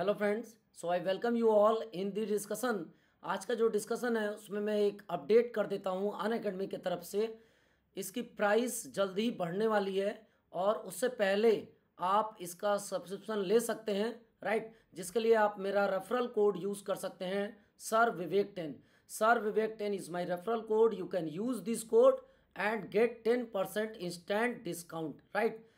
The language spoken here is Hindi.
hello friends so I welcome you all in the discussion आज का जो डिस्कशन है उसमें मैं एक अपडेट कर देता हूँ अन अकेडमी की तरफ से इसकी प्राइस जल्द ही बढ़ने वाली है और उससे पहले आप इसका सब्सक्रिप्शन ले सकते हैं राइट जिसके लिए आप मेरा रेफरल कोड यूज़ कर सकते हैं sir Vivek ten sir Vivek ten is my referral code you can use this code and get ten percent instant discount right